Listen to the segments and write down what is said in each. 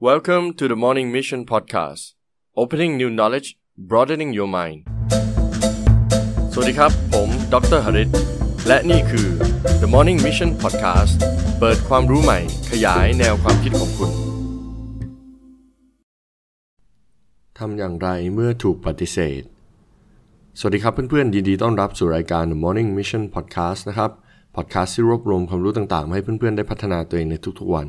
Welcome to the Morning Mission Podcast. Opening new knowledge, broadening your mind. สวัสดีครับ ผม ดรหริตและนี่คือ The Morning Mission Podcast เปิดความรู้ใหม่ ขยายแนวความคิดของคุณ ทำอย่างไรเมื่อถูกปฏิเสธ สวัสดีครับเพื่อนๆ ยินดีต้อนรับสู่รายการ The Morning Mission Podcast นะครับพอดแคสต์ที่รวบรวมความรู้ต่างๆ ให้เพื่อนๆ ได้พัฒนาตัวเองในทุกๆวัน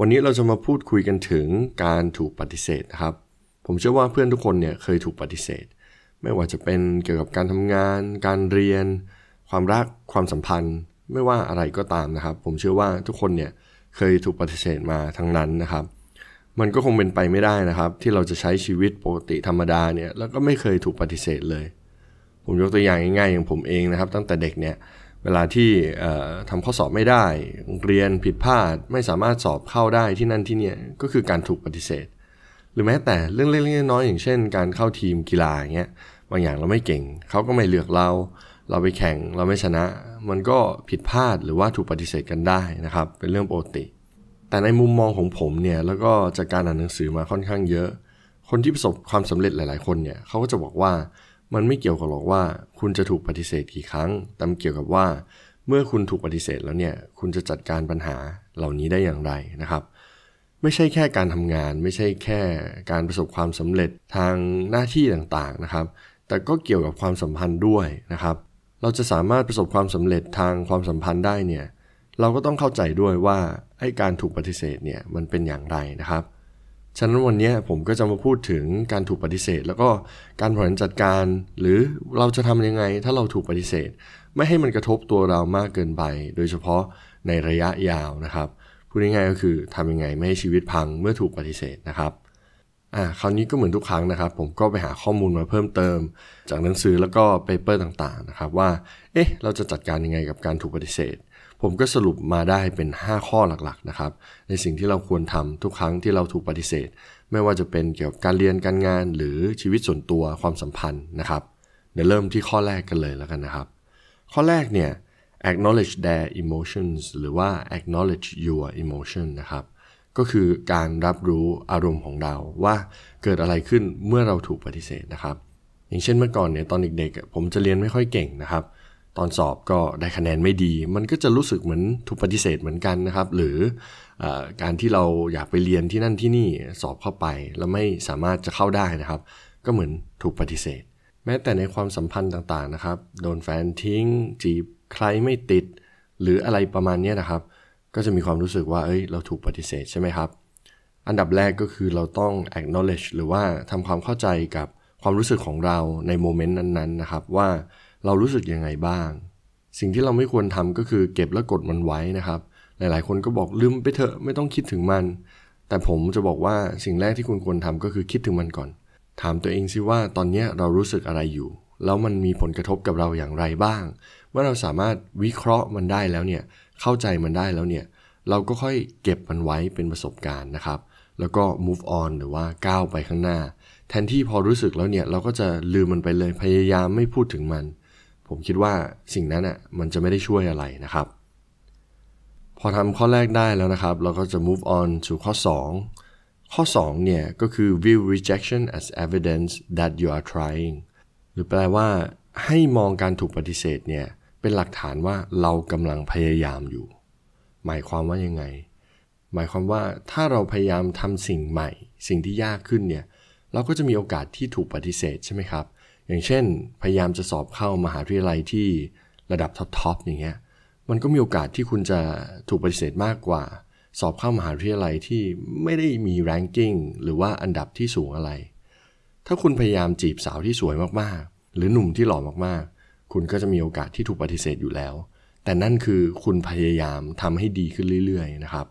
วันนี้เราจะมาพูดคุยกันถึงการถูกปฏิเสธครับ ผมเชื่อว่าเพื่อนทุกคนเนี่ยเคยถูกปฏิเสธ ไม่ว่าจะเป็นเกี่ยวกับการทำงาน การเรียน ความรักความสัมพันธ์ ไม่ว่าอะไรก็ตามนะครับ ผมเชื่อว่าทุกคนเนี่ยเคยถูกปฏิเสธมาทั้งนั้นนะครับ มันก็คงเป็นไปไม่ได้นะครับที่เราจะใช้ชีวิตปกติธรรมดาเนี่ยแล้วก็ไม่เคยถูกปฏิเสธเลย ผมยกตัวอย่างง่ายๆอย่างผมเองนะครับตั้งแต่เด็กเนี่ยเวลาที่ทำข้อสอบไม่ได้ เรียนผิดพลาดไม่สามารถสอบเข้าได้ที่นั่นที่นี่ก็คือการถูกปฏิเสธ หรือแม้แต่เรื่องเล็กๆน้อยๆอย่างเช่น การเข้าทีมกีฬาอย่างเงี้ยบางอย่างเราไม่เก่งเขาก็ไม่เลือกเรา เราไปแข่งเราไม่ชนะ มันก็ผิดพลาดหรือว่าถูกปฏิเสธกันได้นะครับเป็นเรื่องปกติ แต่ในมุมมองของผมเนี่ยแล้วก็จากการอ่านหนังสือมาค่อนข้างเยอะ คนที่ประสบความสำเร็จหลายๆคนเนี่ยเขาก็จะบอกว่ามันไม่เกี่ยวกับหรอกว่าคุณจะถูกปฏิเสธกี่ครั้ง แต่มันเกี่ยวกับว่าเมื่อคุณถูกปฏิเสธแล้วเนี่ย คุณจะจัดการปัญหาเหล่านี้ได้อย่างไรนะครับ ไม่ใช่แค่การทำงาน ไม่ใช่แค่การประสบความสำเร็จทางหน้าที่ต่างๆนะครับ แต่ก็เกี่ยวกับความสัมพันธ์ด้วยนะครับ เราจะสามารถประสบความสำเร็จทางความสัมพันธ์ได้เนี่ยเราก็ต้องเข้าใจด้วยว่าไอ้การถูกปฏิเสธเนี่ยมันเป็นอย่างไรนะครับฉะนั้นวันนี้ผมก็จะมาพูดถึงการถูกปฏิเสธ แล้วก็การผลจัดการ หรือเราจะทำยังไงถ้าเราถูกปฏิเสธ ไม่ให้มันกระทบตัวเรามากเกินไป โดยเฉพาะในระยะยาวนะครับพูดง่ายๆก็คือทำยังไงไม่ให้ชีวิตพังเมื่อถูกปฏิเสธนะครับอ่าคราวนี้ก็เหมือนทุกครั้งนะครับ ผมก็ไปหาข้อมูลมาเพิ่มเติม จากหนังสือแล้วก็เปเปอร์ต่างๆนะครับว่าเอ๊ะเราจะจัดการยังไงกับการถูกปฏิเสธผมก็สรุปมาได้เป็น 5 ข้อหลักๆนะครับ ในสิ่งที่เราควรทำทุกครั้งที่เราถูกปฏิเสธ ไม่ว่าจะเป็นเกี่ยวกับการเรียนการงานหรือชีวิตส่วนตัวความสัมพันธ์นะครับ เดี๋ยวเริ่มที่ข้อแรกกันเลยแล้วกันนะครับ ข้อแรกเนี่ย acknowledge their emotions หรือว่า acknowledge your emotion นะครับ ก็คือการรับรู้อารมณ์ของเราว่าเกิดอะไรขึ้นเมื่อเราถูกปฏิเสธนะครับ อย่างเช่นเมื่อก่อนเนี่ยตอนเด็กๆผมจะเรียนไม่ค่อยเก่งนะครับตอนสอบก็ได้คะแนนไม่ดี มันก็จะรู้สึกเหมือนถูกปฏิเสธเหมือนกันนะครับ หรืออการที่เราอยากไปเรียนที่นั่นที่นี่สอบเข้าไปแล้วไม่สามารถจะเข้าได้นะครับ ก็เหมือนถูกปฏิเสธ แม้แต่ในความสัมพันธ์ต่างๆนะครับ โดนแฟนทิ้งจีบใครไม่ติด หรืออะไรประมาณนี้นะครับ ก็จะมีความรู้สึกว่าเอ้ย เราถูกปฏิเสธใช่ไหมครับอันดับแรกก็คือเราต้อง acknowledge หรือว่าทำความเข้าใจกับความรู้สึกของเราในโมเมนต์นั้นๆ นะครับ ว่าเรารู้สึกยังไงบ้าง สิ่งที่เราไม่ควรทำก็คือเก็บและกดมันไว้นะครับ หลายๆ คนก็บอกลืมไปเถอะไม่ต้องคิดถึงมัน แต่ผมจะบอกว่าสิ่งแรกที่คุณควรทำก็คือคิดถึงมันก่อน ถามตัวเองซิว่าตอนนี้เรารู้สึกอะไรอยู่ แล้วมันมีผลกระทบกับเราอย่างไรบ้าง เมื่อเราสามารถวิเคราะห์มันได้แล้วเนี่ย เข้าใจมันได้แล้วเนี่ย เราก็ค่อยเก็บมันไว้เป็นประสบการณ์นะครับ แล้วก็ move on หรือว่าก้าวไปข้างหน้า แทนที่พอรู้สึกแล้วเนี่ยเราก็จะลืมมันไปเลย พยายามไม่พูดถึงมันผมคิดว่าสิ่งนั้นอ่ะมันจะไม่ได้ช่วยอะไรนะครับ พอทำข้อแรกได้แล้วนะครับ เราก็จะ move on to ข้อ 2 ข้อ2เนี่ยก็คือ view rejection as evidence that you are trying หรือแปลว่า ให้มองการถูกปฏิเสธเนี่ยเป็นหลักฐานว่าเรากำลังพยายามอยู่ หมายความว่ายังไง หมายความว่าถ้าเราพยายามทำสิ่งใหม่ สิ่งที่ยากขึ้นเนี่ยเราก็จะมีโอกาสที่ถูกปฏิเสธใช่ไหมครับอย่างเช่น พยายามจะสอบเข้ามหาวิทยาลัยที่ระดับท็อปๆอย่างเงี้ยมันก็มีโอกาสที่คุณจะถูกปฏิเสธมากกว่า สอบเข้า มหาวิทยาลัยที่ไม่ได้มีแรงกิ้งหรือว่าอันดับที่สูงอะไร ถ้าคุณพยายามจีบสาวที่สวยมากๆ หรือหนุ่มที่หล่อมากๆ คุณก็จะมีโอกาสที่ถูกปฏิเสธอยู่แล้ว แต่นั่นคือคุณพยายามทำให้ดีขึ้นเรื่อยๆนะครับ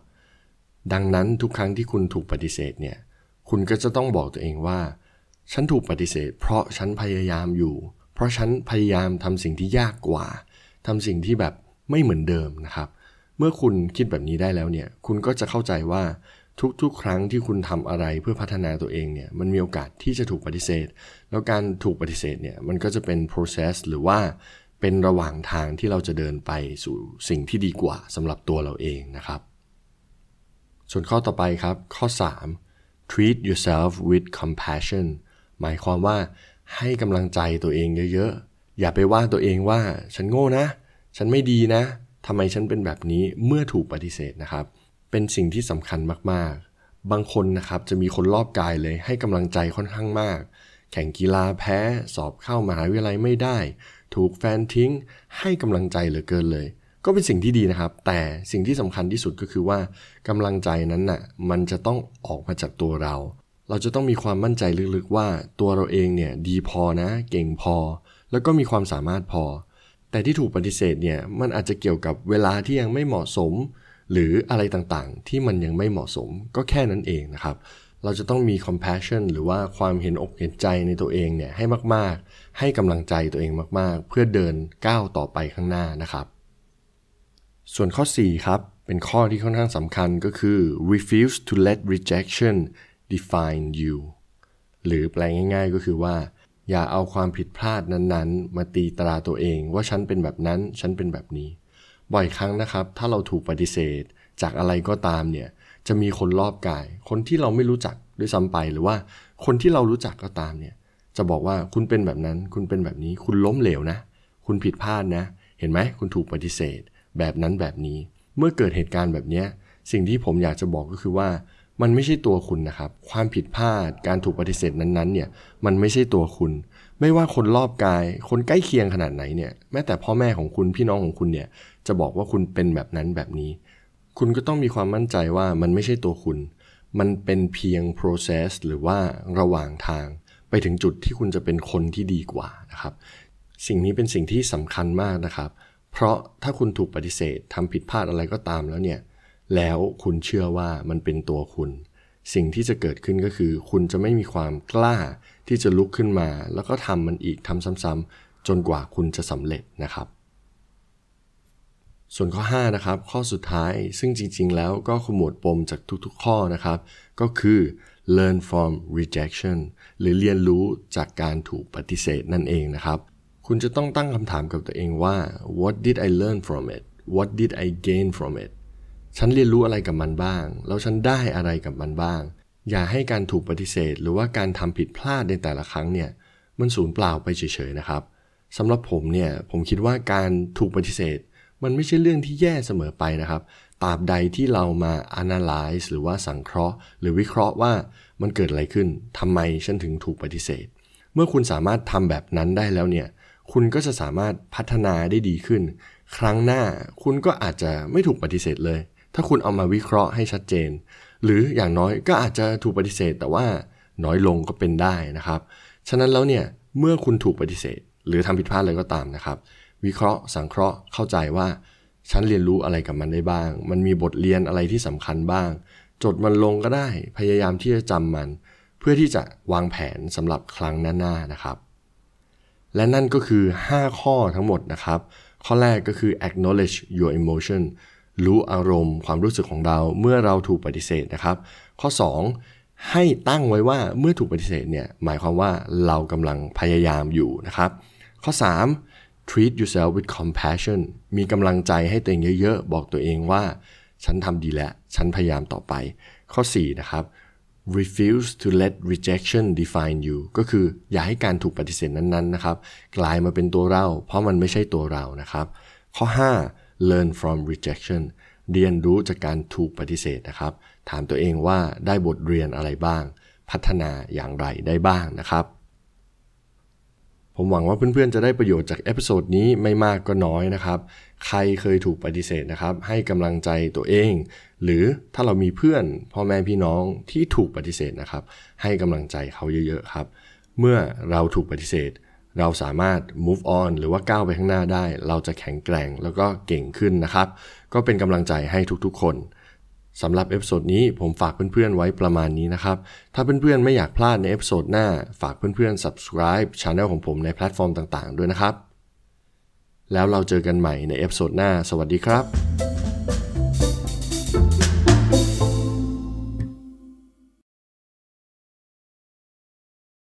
ดังนั้นทุกครั้งที่คุณถูกปฏิเสธเนี่ยคุณก็จะต้องบอกตัวเองว่าฉันถูกปฏิเสธ เพราะฉันพยายามอยู่ เพราะฉันพยายามทำสิ่งที่ยากกว่า ทำสิ่งที่แบบไม่เหมือนเดิมนะครับ เมื่อคุณคิดแบบนี้ได้แล้วเนี่ย คุณก็จะเข้าใจว่าทุกๆ ครั้งที่คุณทำอะไรเพื่อพัฒนาตัวเองเนี่ย มันมีโอกาสที่จะถูกปฏิเสธ แล้วการถูกปฏิเสธเนี่ย มันก็จะเป็น process หรือว่าเป็นระหว่างทางที่เราจะเดินไปสู่สิ่งที่ดีกว่าสำหรับตัวเราเองนะครับ ส่วนข้อต่อไปครับข้อ3 treat yourself with compassion หมายความว่าให้กำลังใจตัวเองเยอะๆ อย่าไปว่าตัวเองว่า ฉันโง่นะ ฉันไม่ดีนะ ทำไมฉันเป็นแบบนี้เมื่อถูกปฏิเสธนะครับ เป็นสิ่งที่สำคัญมากๆ บางคนนะครับจะมีคนรอบกายเลยให้กำลังใจค่อนข้างมาก แข่งกีฬาแพ้สอบเข้ามหาวิทยาลัยไม่ได้ ถูกแฟนทิ้ง ให้กำลังใจเหลือเกินเลย ก็เป็นสิ่งที่ดีนะครับ แต่สิ่งที่สำคัญที่สุดก็คือว่ากำลังใจนั้นนะ่ะมันจะต้องออกมาจากตัวเราเราจะต้องมีความมั่นใจลึกๆว่า ตัวเราเองเนี่ย ดีพอนะ เก่งพอ แล้วก็มีความสามารถพอ แต่ที่ถูกปฏิเสธเนี่ย มันอาจจะเกี่ยวกับเวลาที่ยังไม่เหมาะสม หรืออะไรต่างๆที่มันยังไม่เหมาะสม ก็แค่นั้นเองนะครับ เราจะต้องมี compassion หรือว่าความเห็นอกเห็นใจในตัวเองเนี่ย ให้มากๆ ให้กำลังใจตัวเองมากๆ เพื่อเดินก้าวต่อไปข้างหน้านะครับส่วนข้อ4ครับเป็นข้อที่ค่อนข้างสำคัญก็คือ refuse to let rejection define you หรือแปลง่าย ๆก็คือว่า อย่าเอาความผิดพลาดนั้นๆมาตีตราตัวเองว่าฉันเป็นแบบนั้น ฉันเป็นแบบนี้ บ่อยครั้งนะครับ ถ้าเราถูกปฏิเสธ จากอะไรก็ตามเนี่ยจะมีคนรอบกายคนที่เราไม่รู้จักด้วยซ้ำไปหรือว่าคนที่เรารู้จักก็ตามเนี่ยจะบอกว่าคุณเป็นแบบนั้น คุณเป็นแบบนี้ คุณล้มเหลวนะคุณผิดพลาดนะ เห็นไหมคุณถูกปฏิเสธ แบบนั้นแบบนี้ เมื่อเกิดเหตุการณ์แบบนี้สิ่งที่ผมอยากจะบอกก็คือว่ามันไม่ใช่ตัวคุณนะครับ ความผิดพลาด การถูกปฏิเสธนั้นๆเนี่ย มันไม่ใช่ตัวคุณ ไม่ว่าคนรอบกาย คนใกล้เคียงขนาดไหนเนี่ย แม้แต่พ่อแม่ของคุณ พี่น้องของคุณเนี่ย จะบอกว่าคุณเป็นแบบนั้นแบบนี้ คุณก็ต้องมีความมั่นใจว่ามันไม่ใช่ตัวคุณ มันเป็นเพียง process หรือว่าระหว่างทาง ไปถึงจุดที่คุณจะเป็นคนที่ดีกว่านะครับ สิ่งนี้เป็นสิ่งที่สำคัญมากนะครับ เพราะถ้าคุณถูกปฏิเสธทำผิดพลาดอะไรก็ตามแล้วเนี่ยแล้วคุณเชื่อว่ามันเป็นตัวคุณ สิ่งที่จะเกิดขึ้นก็คือ คุณจะไม่มีความกล้าที่จะลุกขึ้นมา แล้วก็ทำมันอีกทำซ้ำๆจนกว่าคุณจะสำเร็จนะครับ ส่วนข้อ 5 นะครับ ข้อสุดท้ายซึ่งจริงๆ แล้วก็ขมวดปมจากทุกๆ ข้อนะครับ ก็คือ learn from rejection หรือเรียนรู้จากการถูกปฏิเสธนั่นเองนะครับ คุณจะต้องตั้งคำถามกับตัวเองว่า what did I learn from it what did I gain from it ฉันเรียนรู้อะไรกับมันบ้าง แล้วฉันได้อะไรกับมันบ้าง อย่าให้การถูกปฏิเสธ หรือว่าการทำผิดพลาดในแต่ละครั้งเนี่ย มันสูญเปล่าไปเฉยๆนะครับ สำหรับผมเนี่ย ผมคิดว่าการถูกปฏิเสธ มันไม่ใช่เรื่องที่แย่เสมอไปนะครับ ตราบใดที่เรามา analyze หรือว่าสังเคราะห์ หรือวิเคราะห์ว่ามันเกิดอะไรขึ้นทำไมฉันถึงถูกปฏิเสธ เมื่อคุณสามารถทำแบบนั้นได้แล้วเนี่ย คุณก็จะสามารถพัฒนาได้ดีขึ้น ครั้งหน้าคุณก็อาจจะไม่ถูกปฏิเสธเลยถ้าคุณเอามาวิเคราะห์ให้ชัดเจน หรืออย่างน้อยก็อาจจะถูกปฏิเสธ แต่ว่าน้อยลงก็เป็นได้นะครับ ฉะนั้น แล้วเนี่ย เมื่อคุณถูกปฏิเสธ หรือทำผิดพลาดอะไรก็ตามนะครับ วิเคราะห์ สังเคราะห์เข้าใจว่า ฉันเรียนรู้อะไรกับมันได้บ้าง มันมีบทเรียนอะไรที่สำคัญบ้าง จดมันลงก็ได้ พยายามที่จะจำมัน เพื่อที่จะวางแผนสำหรับครั้งหน้าๆนะครับ และนั่นก็คือ 5 ข้อทั้งหมดนะครับข้อแรกก็คือ acknowledge your emotion รู้อารมณ์ความรู้สึกของเราเมื่อเราถูกปฏิเสธนะครับ ข้อ 2 ให้ตั้งไว้ว่าเมื่อถูกปฏิเสธเนี่ยหมายความว่าเรากำลังพยายามอยู่นะครับ ข้อ 3 treat yourself with compassion มีกำลังใจให้ตัวเองเยอะๆ บอกตัวเองว่าฉันทำดีแล้ว ฉันพยายามต่อไป ข้อ4นะครับ refuse to let rejection define you ก็คืออย่าให้การถูกปฏิเสธนั้นๆนะครับกลายมาเป็นตัวเรา เพราะมันไม่ใช่ตัวเรานะครับ ข้อ5 learn from rejection เรียนรู้จากการถูกปฏิเสธนะครับ ถามตัวเองว่าได้บทเรียนอะไรบ้าง พัฒนาอย่างไรได้บ้างนะครับ ผมหวังว่าเพื่อนๆ จะได้ประโยชน์จากเอพิโซดนี้ไม่มากก็น้อยนะครับ ใครเคยถูกปฏิเสธนะครับ ให้กำลังใจตัวเอง หรือถ้าเรามีเพื่อนพ่อแม่พี่น้องที่ถูกปฏิเสธนะครับ ให้กำลังใจเขาเยอะๆครับ เมื่อเราถูกปฏิเสธเราสามารถ move on หรือว่าก้าวไปข้างหน้าได้ เราจะแข็งแกร่งแล้วก็เก่งขึ้นนะครับ ก็เป็นกำลังใจให้ทุกๆ คนสำหรับเอพิโซดนี้ผมฝากเพื่อนๆไว้ประมาณนี้นะครับ ถ้าเพื่อนๆไม่อยากพลาดในเอพิโซดหน้า ฝากเพื่อนๆ subscribe ช anel ของผมในแพลตฟอร์มต่างๆ ด้วยนะครับ แล้วเราเจอกันใหม่ในเอพิโซดหน้า สวัสดีครับ